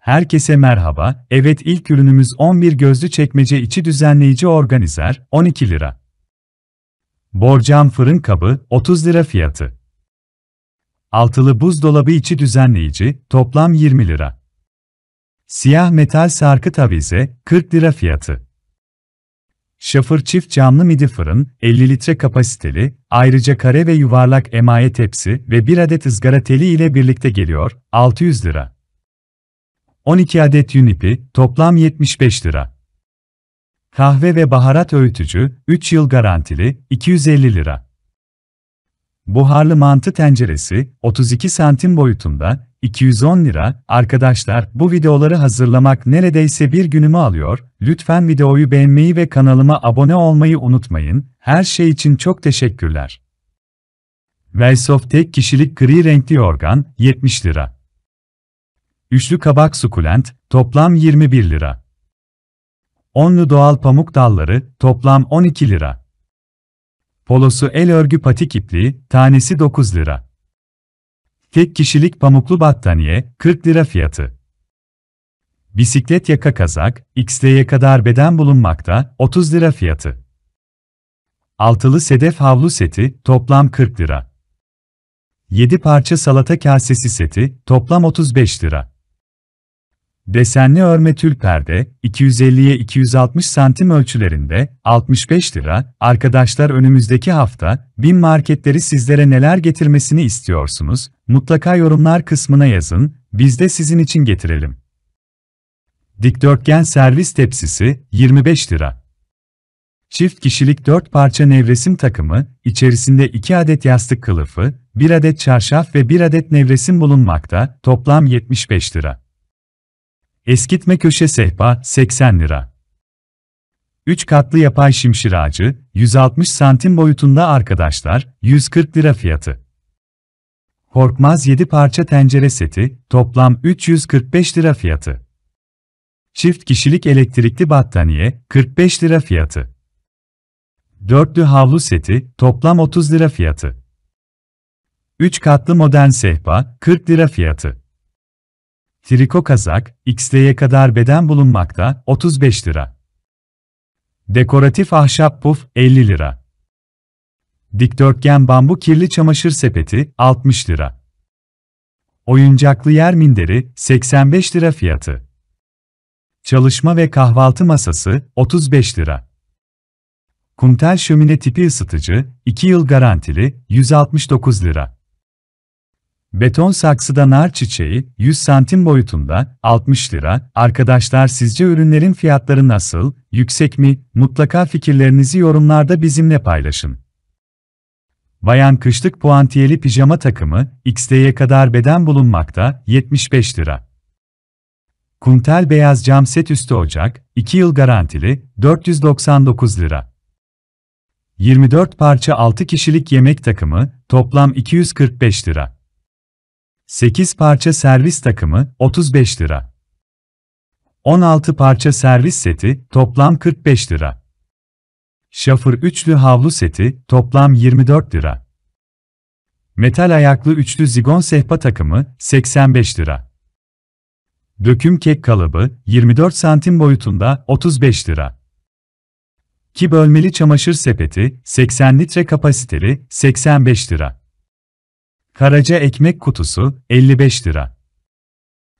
Herkese merhaba, evet ilk ürünümüz 11 gözlü çekmece içi düzenleyici organizer, 12 lira. Borcam fırın kabı, 30 lira fiyatı. Altılı buzdolabı içi düzenleyici, toplam 20 lira. Siyah metal sarkıt avize, 40 lira fiyatı. Şafır çift camlı midi fırın, 50 litre kapasiteli, ayrıca kare ve yuvarlak emaye tepsi ve bir adet ızgara teli ile birlikte geliyor, 600 lira. 12 adet yün ipi, toplam 75 lira. Kahve ve baharat öğütücü, 3 yıl garantili, 250 lira. Buharlı mantı tenceresi, 32 santim boyutunda, 210 lira. Arkadaşlar, bu videoları hazırlamak neredeyse bir günümü alıyor. Lütfen videoyu beğenmeyi ve kanalıma abone olmayı unutmayın. Her şey için çok teşekkürler. Velsoft tek kişilik gri renkli organ, 70 lira. Üçlü kabak sukulent, toplam 21 lira. Onlu doğal pamuk dalları, toplam 12 lira. Polosu el örgü patik ipliği, tanesi 9 lira. Tek kişilik pamuklu battaniye, 40 lira fiyatı. Bisiklet yaka kazak, XL'ye kadar beden bulunmakta, 30 lira fiyatı. Altılı sedef havlu seti, toplam 40 lira. 7 parça salata kasesi seti, toplam 35 lira. Desenli örme tül perde, 250'ye 260 santim ölçülerinde, 65 lira. Arkadaşlar önümüzdeki hafta, bin marketleri sizlere neler getirmesini istiyorsunuz? Mutlaka yorumlar kısmına yazın, biz de sizin için getirelim. Dikdörtgen servis tepsisi, 25 lira. Çift kişilik 4 parça nevresim takımı, içerisinde 2 adet yastık kılıfı, 1 adet çarşaf ve 1 adet nevresim bulunmakta, toplam 75 lira. Eskitme köşe sehpa 80 lira. 3 katlı yapay şimşir ağacı 160 santim boyutunda arkadaşlar 140 lira fiyatı. Korkmaz 7 parça tencere seti toplam 345 lira fiyatı. Çift kişilik elektrikli battaniye 45 lira fiyatı. Dörtlü havlu seti toplam 30 lira fiyatı. 3 katlı modern sehpa 40 lira fiyatı. Triko kazak, XL'ye kadar beden bulunmakta, 35 lira. Dekoratif ahşap puf, 50 lira. Dikdörtgen bambu kirli çamaşır sepeti, 60 lira. Oyuncaklı yer minderi, 85 lira fiyatı. Çalışma ve kahvaltı masası, 35 lira. Kuntel şömine tipi ısıtıcı, 2 yıl garantili, 169 lira. Beton saksıda nar çiçeği 100 santim boyutunda 60 lira. Arkadaşlar sizce ürünlerin fiyatları nasıl? Yüksek mi? Mutlaka fikirlerinizi yorumlarda bizimle paylaşın. Bayan kışlık puantiyeli pijama takımı XD'ye kadar beden bulunmakta 75 lira. Kuntel beyaz cam set üstü ocak 2 yıl garantili 499 lira. 24 parça 6 kişilik yemek takımı toplam 245 lira. 8 parça servis takımı 35 lira. 16 parça servis seti toplam 45 lira. Şafır üçlü havlu seti toplam 24 lira. Metal ayaklı üçlü zigon sehpa takımı 85 lira. Döküm kek kalıbı 24 santim boyutunda 35 lira. Ki bölmeli çamaşır sepeti 80 litre kapasiteli 85 lira. Karaca ekmek kutusu 55 lira.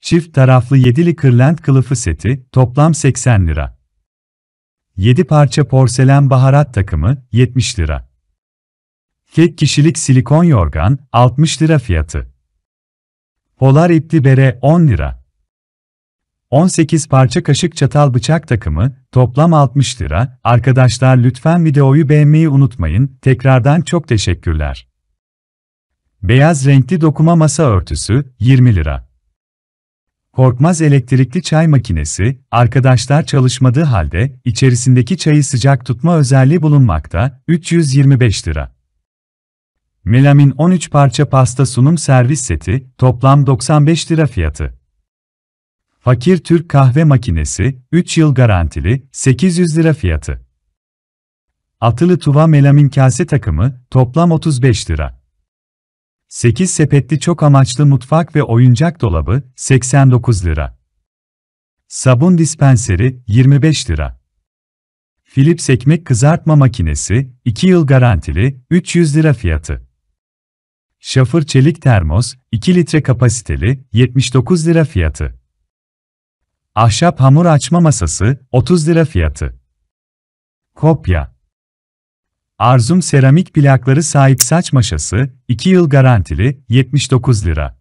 Çift taraflı yedili kırlent kılıfı seti toplam 80 lira. 7 parça porselen baharat takımı 70 lira. Kek kişilik silikon yorgan 60 lira fiyatı. Polar ipli bere 10 lira. 18 parça kaşık çatal bıçak takımı toplam 60 lira. Arkadaşlar lütfen videoyu beğenmeyi unutmayın. Tekrardan çok teşekkürler. Beyaz renkli dokuma masa örtüsü 20 lira. Korkmaz elektrikli çay makinesi, arkadaşlar çalışmadığı halde içerisindeki çayı sıcak tutma özelliği bulunmakta 325 lira. Melamin 13 parça pasta sunum servis seti, toplam 95 lira fiyatı. Fakir Türk kahve makinesi, 3 yıl garantili, 800 lira fiyatı. Atılı Tuva Melamin kase takımı, toplam 35 lira. 8 sepetli çok amaçlı mutfak ve oyuncak dolabı 89 lira. Sabun dispenseri 25 lira. Philips ekmek kızartma makinesi 2 yıl garantili 300 lira fiyatı. Şafır çelik termos 2 litre kapasiteli 79 lira fiyatı. Ahşap hamur açma masası 30 lira fiyatı. Kopya Arzum seramik plakları sahip saç maşası, 2 yıl garantili, 79 lira.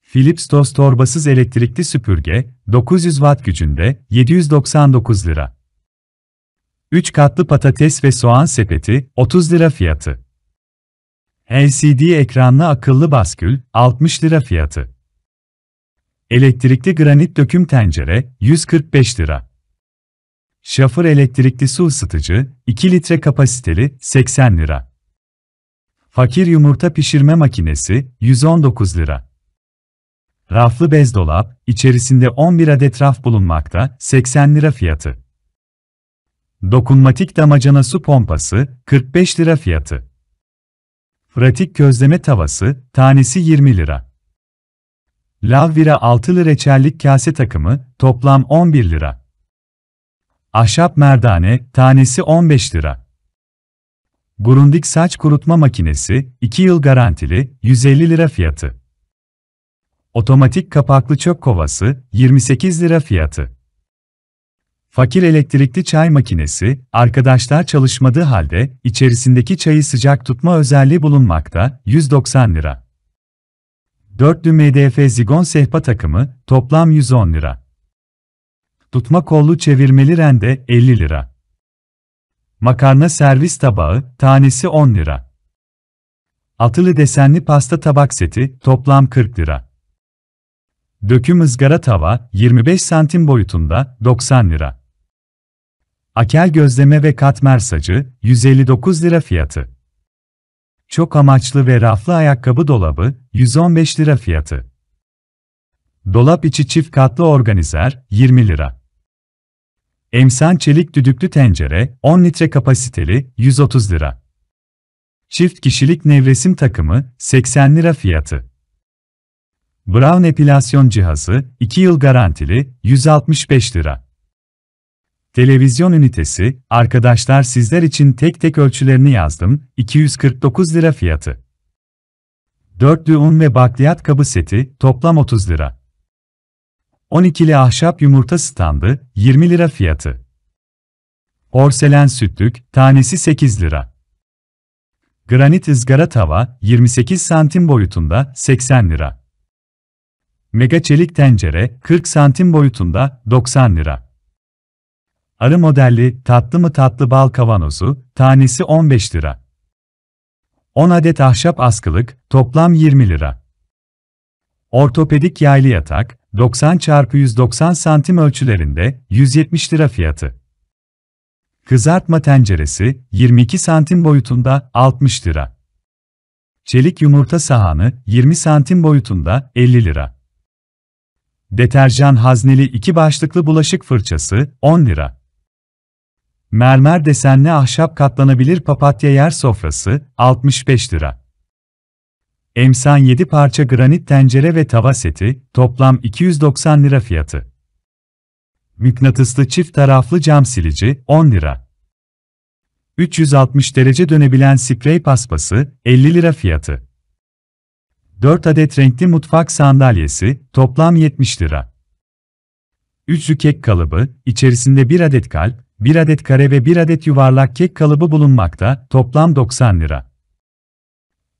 Philips toz torbasız elektrikli süpürge, 900 watt gücünde, 799 lira. 3 katlı patates ve soğan sepeti, 30 lira fiyatı. LCD ekranlı akıllı baskül, 60 lira fiyatı. Elektrikli granit döküm tencere, 145 lira. Şafır elektrikli su ısıtıcı, 2 litre kapasiteli, 80 lira. Fakir yumurta pişirme makinesi, 119 lira. Raflı bez dolap, içerisinde 11 adet raf bulunmakta, 80 lira fiyatı. Dokunmatik damacana su pompası, 45 lira fiyatı. Pratik közleme tavası, tanesi 20 lira. Lavvira altılı reçellik kase takımı, toplam 11 lira. Ahşap merdane, tanesi 15 lira. Burundik saç kurutma makinesi, 2 yıl garantili, 150 lira fiyatı. Otomatik kapaklı çöp kovası, 28 lira fiyatı. Fakir elektrikli çay makinesi, arkadaşlar çalışmadığı halde, içerisindeki çayı sıcak tutma özelliği bulunmakta, 190 lira. 4'lü MDF zigon sehpa takımı, toplam 110 lira. Tutma kollu çevirmeli rende 50 lira. Makarna servis tabağı tanesi 10 lira. Atılı desenli pasta tabak seti toplam 40 lira. Döküm ızgara tava 25 santim boyutunda 90 lira. Akel gözleme ve katmer sacı 159 lira fiyatı. Çok amaçlı ve raflı ayakkabı dolabı 115 lira fiyatı. Dolap içi çift katlı organizer 20 lira. Emsan çelik düdüklü tencere, 10 litre kapasiteli, 130 lira. Çift kişilik nevresim takımı, 80 lira fiyatı. Brown epilasyon cihazı, 2 yıl garantili, 165 lira. Televizyon ünitesi, arkadaşlar sizler için tek tek ölçülerini yazdım, 249 lira fiyatı. Dörtlü un ve bakliyat kabı seti, toplam 30 lira. 12'li ahşap yumurta standı 20 lira fiyatı. Porselen sütlük tanesi 8 lira. Granit ızgara tava 28 santim boyutunda 80 lira. Mega çelik tencere 40 santim boyutunda 90 lira. Arı modelli tatlı mı tatlı bal kavanozu tanesi 15 lira. 10 adet ahşap askılık toplam 20 lira. Ortopedik yaylı yatak 90 çarpı 190 santim ölçülerinde 170 lira fiyatı. Kızartma tenceresi 22 santim boyutunda 60 lira. Çelik yumurta sahanı 20 santim boyutunda 50 lira. Deterjan hazneli iki başlıklı bulaşık fırçası 10 lira. Mermer desenli ahşap katlanabilir papatya yer sofrası 65 lira. Emsan 7 parça granit tencere ve tava seti, toplam 290 lira fiyatı. Mıknatıslı çift taraflı cam silici, 10 lira. 360 derece dönebilen sprey paspası, 50 lira fiyatı. 4 adet renkli mutfak sandalyesi, toplam 70 lira. 3 kek kalıbı, içerisinde 1 adet kalp, 1 adet kare ve 1 adet yuvarlak kek kalıbı bulunmakta, toplam 90 lira.